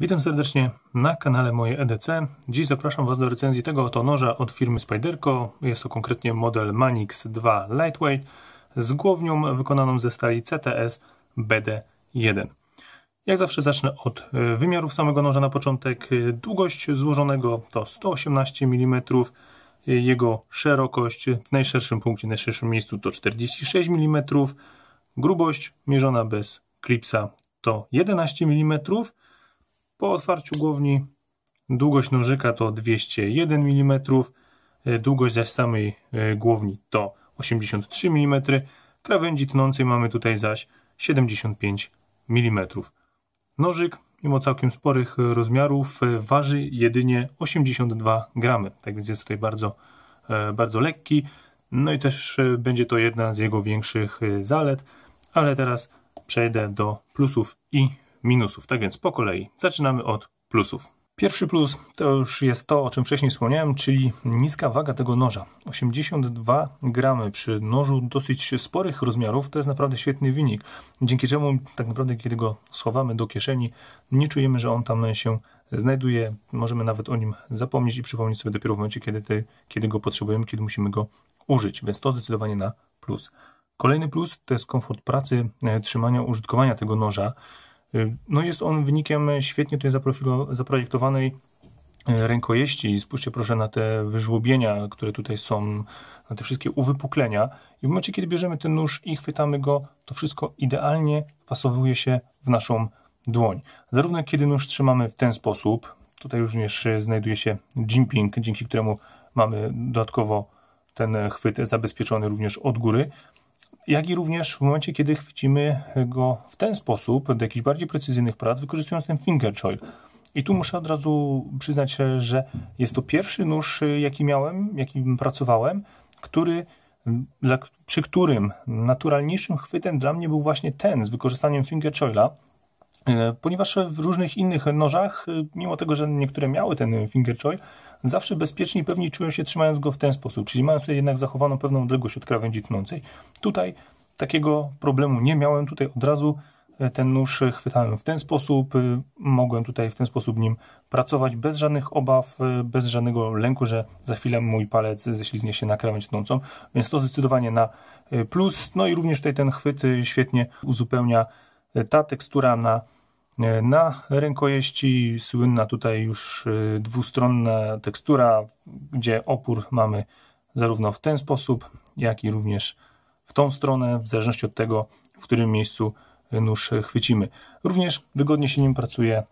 Witam serdecznie na kanale moje EDC. Dziś zapraszam Was do recenzji tego oto noża od firmy Spiderco. Jest to konkretnie model Manix 2 Lightweight z głownią wykonaną ze stali CTS BD1. Jak zawsze zacznę od e, wymiarów samego noża na początek. E, długość złożonego to 118 mm, e, jego szerokość w najszerszym punkcie, najszerszym miejscu to 46 mm, grubość mierzona bez klipsa to 11 mm, po otwarciu głowni długość nożyka to 201 mm, e, długość zaś samej e, głowni to 83 mm, krawędzi tnącej mamy tutaj zaś 75 mm. Nożyk, mimo całkiem sporych rozmiarów, e, waży jedynie 82 gramy, tak więc jest tutaj bardzo, bardzo lekki. No i też będzie to jedna z jego większych zalet, ale teraz przejdę do plusów i minusów. Tak więc po kolei zaczynamy od plusów. Pierwszy plus to już jest to, o czym wcześniej wspomniałem, czyli niska waga tego noża. 82 gramy przy nożu dosyć sporych rozmiarów to jest naprawdę świetny wynik, dzięki czemu tak naprawdę kiedy go schowamy do kieszeni nie czujemy, że on tam się znajduje, możemy nawet o nim zapomnieć i przypomnieć sobie dopiero w momencie, kiedy, te, kiedy go potrzebujemy, kiedy musimy go użyć, więc to zdecydowanie na plus. Kolejny plus to jest komfort pracy, e, trzymania, użytkowania tego noża. Y, no jest on wynikiem e, świetnie tutaj zaprojektowanej e, rękojeści spójrzcie proszę na te wyżłobienia, które tutaj są, na te wszystkie uwypuklenia. I w momencie, kiedy bierzemy ten nóż i chwytamy go, to wszystko idealnie pasowuje się w naszą dłoń. Zarówno kiedy nóż trzymamy w ten sposób, tutaj również e, znajduje się jimping, dzięki któremu mamy dodatkowo ten chwyt zabezpieczony również od góry, jak i również w momencie, kiedy chwycimy go w ten sposób do jakichś bardziej precyzyjnych prac, wykorzystując ten finger choil. I tu muszę od razu przyznać, że jest to pierwszy nóż, y, jaki miałem, jakim pracowałem, który, przy którym naturalniejszym chwytem dla mnie był właśnie ten z wykorzystaniem finger choila, E, ponieważ w różnych innych nożach, e, mimo tego, że niektóre miały ten finger choy, zawsze bezpieczniej pewnie czują się trzymając go w ten sposób, czyli mając tutaj jednak zachowaną pewną odległość od krawędzi tnącej. Tutaj takiego problemu nie miałem, tutaj od razu e, ten nóż chwytałem w ten sposób, mogłem tutaj w ten sposób nim pracować bez żadnych obaw, bez żadnego lęku, że za chwilę mój palec ześliznie się na krawędź tnącą, więc to zdecydowanie na plus, no i również tutaj ten chwyt świetnie uzupełnia ta tekstura na E, na rękojeści słynna tutaj już e, dwustronna tekstura, gdzie opór mamy zarówno w ten sposób, jak i również w tą stronę, w zależności od tego, w którym miejscu e, nóż chwycimy. Również wygodnie się nim pracuje,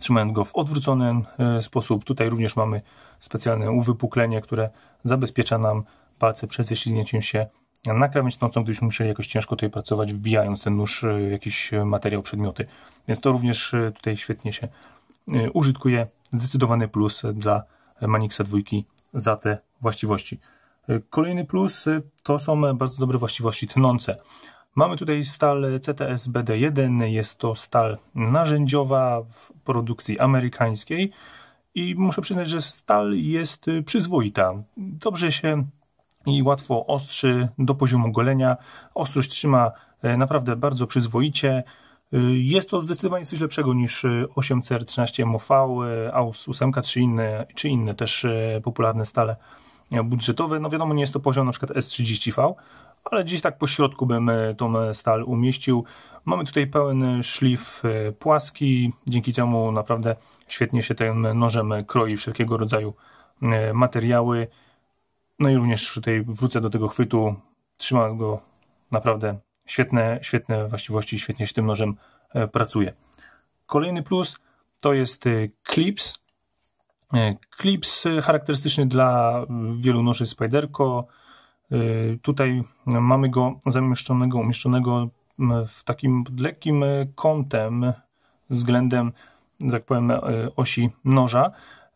trzymając go w odwróconym sposób. Tutaj również mamy specjalne uwypuklenie, które zabezpiecza nam palce przed ześlizgnięciem się na krawędź tnącą, gdybyśmy musieli jakoś ciężko tutaj pracować, wbijając ten nóż w y, jakiś y, materiał, przedmioty. Więc to również y, tutaj świetnie się użytkuje. Zdecydowany plus dla Manixa 2 za te właściwości. Kolejny plus to są bardzo dobre właściwości tnące. Mamy tutaj stal CTS BD1, jest to stal narzędziowa w produkcji amerykańskiej i muszę przyznać, że stal jest przyzwoita. Dobrze się i łatwo ostrzy do poziomu golenia. Ostrość trzyma e, naprawdę bardzo przyzwoicie. E, jest to zdecydowanie coś lepszego niż 8CR13 e, MOV, AUS 8 czy inne, czy inne też popularne stale budżetowe. No wiadomo, nie jest to poziom np. S30V, ale gdzieś tak po środku bym tą stal umieścił. Mamy tutaj pełen szlif płaski, dzięki temu naprawdę świetnie się tym nożem kroi wszelkiego rodzaju materiały. No i również tutaj wrócę do tego chwytu, trzymając go naprawdę świetne, świetne właściwości, świetnie się tym nożem e, pracuje. Kolejny plus to jest e, clips. E, clips charakterystyczny dla wielu noży Spyderco. Tutaj mamy go zamieszczonego, umieszczonego w takim lekkim kątem względem, tak powiem, osi noża.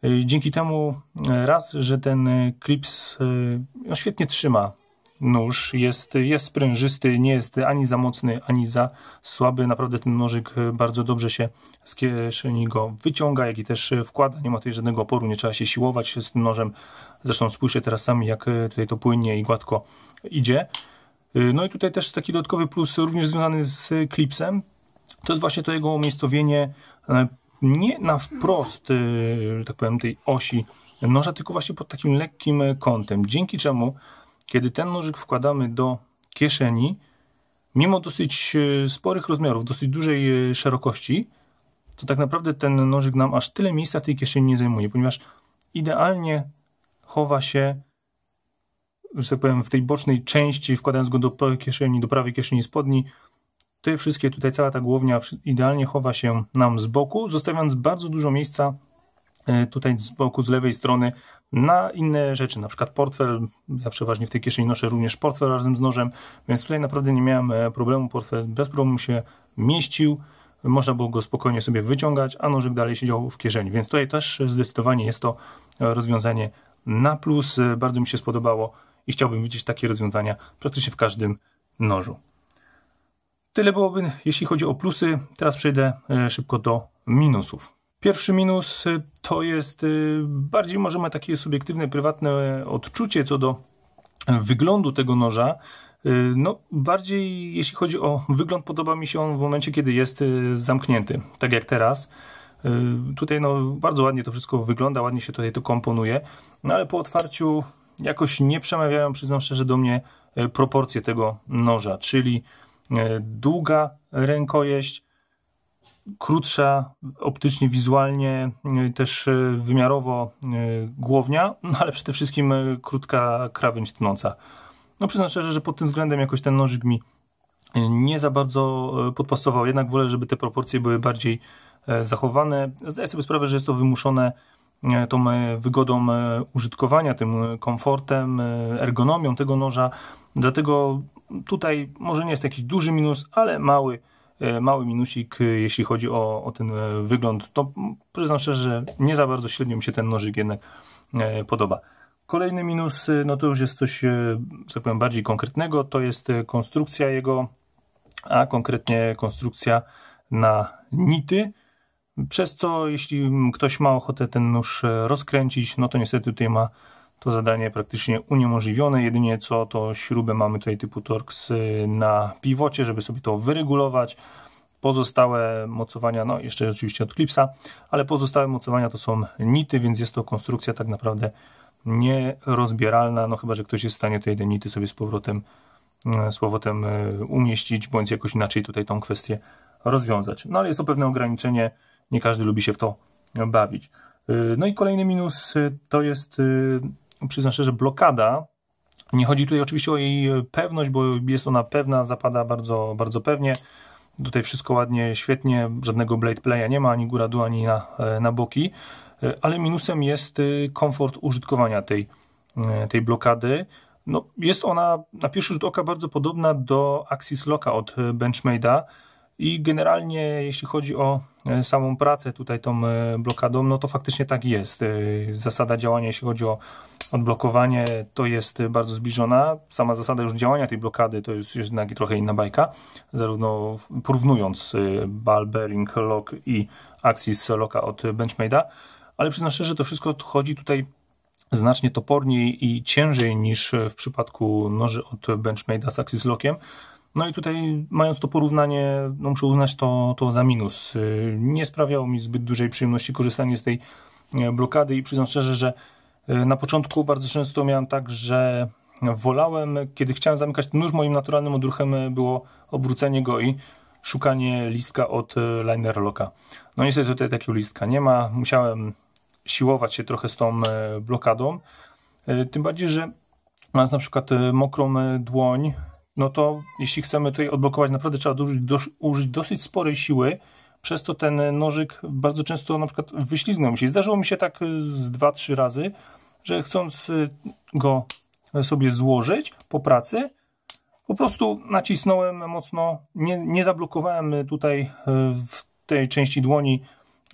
Y, dzięki temu y, raz, że ten y, klips no, świetnie trzyma nóż, jest, jest sprężysty, nie jest ani za mocny, ani za słaby. Naprawdę ten nożyk bardzo dobrze się z kieszeni go wyciąga, jak i też wkłada. Nie ma tutaj żadnego oporu, nie trzeba się siłować z tym nożem. Zresztą spójrzcie teraz sami, jak tutaj to płynnie i gładko idzie. No i tutaj też taki dodatkowy plus, również związany z klipsem, to jest właśnie to jego umiejscowienie nie na wprost, y, tak powiem, tej osi noża, tylko właśnie pod takim lekkim kątem. Dzięki czemu, kiedy ten nożyk wkładamy do kieszeni, mimo dosyć y, sporych rozmiarów, dosyć dużej y, szerokości, to tak naprawdę ten nożyk nam aż tyle miejsca w tej kieszeni nie zajmuje, ponieważ idealnie chowa się, że tak powiem, w tej bocznej części, wkładając go do kieszeni, do prawej kieszeni spodni, te wszystkie tutaj, cała ta głownia idealnie chowa się nam z boku, zostawiając bardzo dużo miejsca e, tutaj z boku, z lewej strony na inne rzeczy, na przykład portfel. Ja przeważnie w tej kieszeni noszę również portfel razem z nożem, więc tutaj naprawdę nie miałem e, problemu. Portfel bez problemu się mieścił. Można było go spokojnie sobie wyciągać, a nożyk dalej siedział w kieszeni. Więc tutaj też zdecydowanie jest to e, rozwiązanie na plus. Bardzo mi się spodobało i chciałbym widzieć takie rozwiązania praktycznie w każdym nożu. Tyle byłoby, jeśli chodzi o plusy. Teraz przejdę e, szybko do minusów. Pierwszy minus e, to jest e, bardziej możemy takie subiektywne, prywatne odczucie co do wyglądu tego noża. No, bardziej jeśli chodzi o wygląd, podoba mi się on w momencie, kiedy jest zamknięty, tak jak teraz. Tutaj no, bardzo ładnie to wszystko wygląda, ładnie się tutaj to komponuje, no ale po otwarciu jakoś nie przemawiają, przyznam szczerze, do mnie proporcje tego noża, czyli E, długa rękojeść, krótsza optycznie, wizualnie, e, też e, wymiarowo głownia, no ale przede wszystkim krótka krawędź tnąca. No przyznam szczerze, że pod tym względem jakoś ten nożyk mi nie za bardzo podpasował, jednak wolę, żeby te proporcje były bardziej zachowane. Zdaję sobie sprawę, że jest to wymuszone tą wygodą użytkowania, tym komfortem, ergonomią tego noża. Dlatego tutaj może nie jest jakiś duży minus, ale mały, e, mały minusik, e, jeśli chodzi o, o ten e, wygląd. To przyznam szczerze, że nie za bardzo średnio mi się ten nożyk jednak podoba. Kolejny minus, no to już jest coś, że tak powiem, bardziej konkretnego, to jest konstrukcja jego, a konkretnie konstrukcja na nity, przez co jeśli ktoś ma ochotę ten nóż rozkręcić, no to niestety tutaj ma to zadanie praktycznie uniemożliwione. Jedynie co to śrubę mamy tutaj typu Torx y, na piwocie, żeby sobie to wyregulować. Pozostałe mocowania, no jeszcze oczywiście od klipsa, ale pozostałe mocowania to są nity, więc jest to konstrukcja tak naprawdę nierozbieralna, no chyba, że ktoś jest w stanie tutaj te nity sobie z powrotem, y, z powrotem y, umieścić, bądź jakoś inaczej tutaj tą kwestię rozwiązać. No ale jest to pewne ograniczenie, nie każdy lubi się w to bawić. No i kolejny minus to jest przyznaszę, że blokada nie chodzi tutaj oczywiście o jej pewność, bo jest ona pewna, zapada bardzo, bardzo pewnie. Tutaj wszystko ładnie, świetnie, żadnego blade playa nie ma, ani góra dół, ani na, e, na boki, e, ale minusem jest y, komfort użytkowania tej, e, tej blokady. No, jest ona na pierwszy rzut oka bardzo podobna do Axis Locka od Benchmade'a i generalnie jeśli chodzi o samą pracę tutaj tą blokadą, no to faktycznie tak jest. Zasada działania jeśli chodzi o odblokowanie to jest bardzo zbliżona. Sama zasada już działania tej blokady to jest jednak trochę inna bajka. Zarówno porównując y, ball bearing lock i axis locka od Benchmade'a, ale przyznam szczerze, to wszystko chodzi tutaj znacznie toporniej i ciężej niż w przypadku noży od Benchmade'a z axis lockiem. No i tutaj, mając to porównanie, no muszę uznać to, to za minus. Y, nie sprawiało mi zbyt dużej przyjemności korzystanie z tej y, blokady i przyznam szczerze, że Y, na początku bardzo często miałem tak, że wolałem, kiedy chciałem zamykać ten nóż, moim naturalnym odruchem było obrócenie go i szukanie listka od y, liner locka. No niestety tutaj takiego listka nie ma, musiałem siłować się trochę z tą y, blokadą, tym bardziej, że mając na przykład mokrą dłoń, no to jeśli chcemy tutaj odblokować, naprawdę trzeba użyć, użyć dosyć sporej siły, przez to ten nożyk bardzo często na przykład wyślizgnął mi się. Zdarzyło mi się tak z 2-3 razy, że chcąc y, go sobie złożyć po pracy, po prostu nacisnąłem mocno, nie, nie zablokowałem tutaj y, w tej części dłoni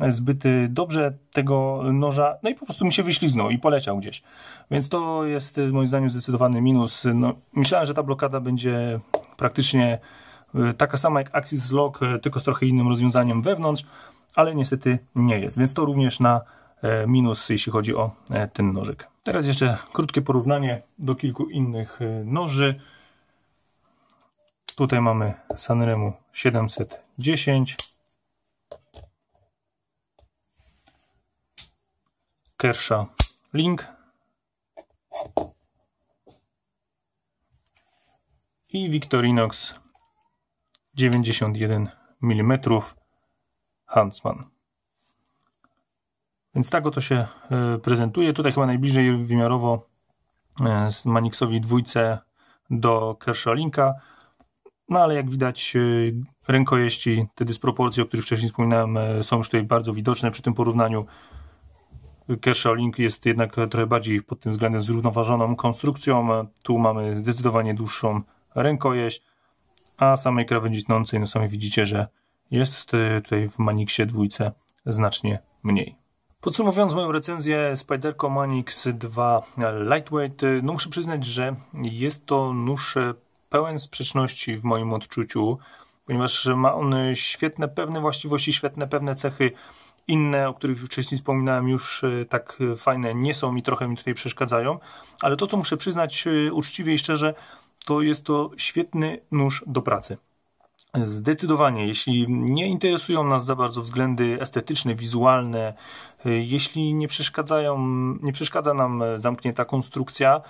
y, zbyt dobrze tego noża, no i po prostu mi się wyśliznął i poleciał gdzieś. Więc to jest moim zdaniem zdecydowany minus. No, myślałem, że ta blokada będzie praktycznie taka sama jak Axis Lock, tylko z trochę innym rozwiązaniem wewnątrz, ale niestety nie jest, więc to również na E, minus, jeśli chodzi o e, ten nożyk. Teraz jeszcze krótkie porównanie do kilku innych e, noży. Tutaj mamy Sanremo 710. Kersha Link. I Victorinox 91 mm Huntsman. Więc tak oto się e, prezentuje. Tutaj chyba najbliżej wymiarowo e, z Manixowi dwójce do Kersholinka. No ale jak widać e, rękojeści, te dysproporcje, o których wcześniej wspominałem, są już tutaj bardzo widoczne przy tym porównaniu. Kersholink jest jednak trochę bardziej pod tym względem zrównoważoną konstrukcją. Tu mamy zdecydowanie dłuższą rękojeść, a samej krawędzi tnącej, no sami widzicie, że jest tutaj w Manixie dwójce znacznie mniej. Podsumowując moją recenzję Spyderco Manix 2 Lightweight, no muszę przyznać, że jest to nóż pełen sprzeczności w moim odczuciu, ponieważ ma on świetne pewne właściwości, świetne pewne cechy, inne, o których wcześniej wspominałem, już e, tak e, fajne nie są mi trochę mi tutaj przeszkadzają, ale to co muszę przyznać e, uczciwie i szczerze, to jest to świetny nóż do pracy. Zdecydowanie, jeśli nie interesują nas za bardzo względy estetyczne, wizualne, y, jeśli nie, przeszkadzają, nie przeszkadza nam e, zamknięta konstrukcja,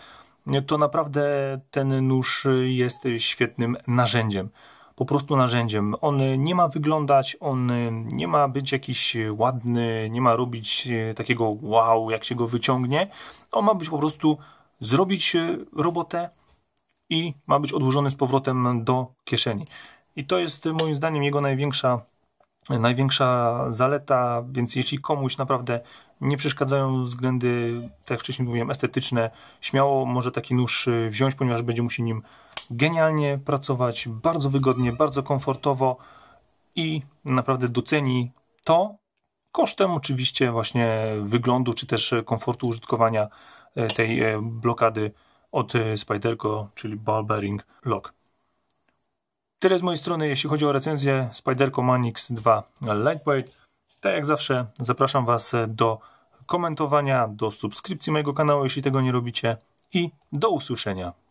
y, to naprawdę ten nóż y, jest świetnym narzędziem. Po prostu narzędziem. On nie ma wyglądać, on nie ma być jakiś ładny, nie ma robić takiego wow, jak się go wyciągnie. On ma być po prostu zrobić robotę i ma być odłożony z powrotem do kieszeni. I to jest moim zdaniem jego największa, największa zaleta, więc jeśli komuś naprawdę nie przeszkadzają względy, tak jak wcześniej mówiłem, estetyczne, śmiało może taki nóż y, wziąć, ponieważ będzie musi nim genialnie pracować, bardzo wygodnie, bardzo komfortowo i naprawdę doceni to, kosztem oczywiście właśnie wyglądu czy też komfortu użytkowania y, tej y, blokady od Spyderco, czyli Ball Bearing Lock. Tyle z mojej strony, jeśli chodzi o recenzję Spiderco Manix 2 Lightweight. Tak jak zawsze zapraszam Was do komentowania, do subskrypcji mojego kanału, jeśli tego nie robicie i do usłyszenia.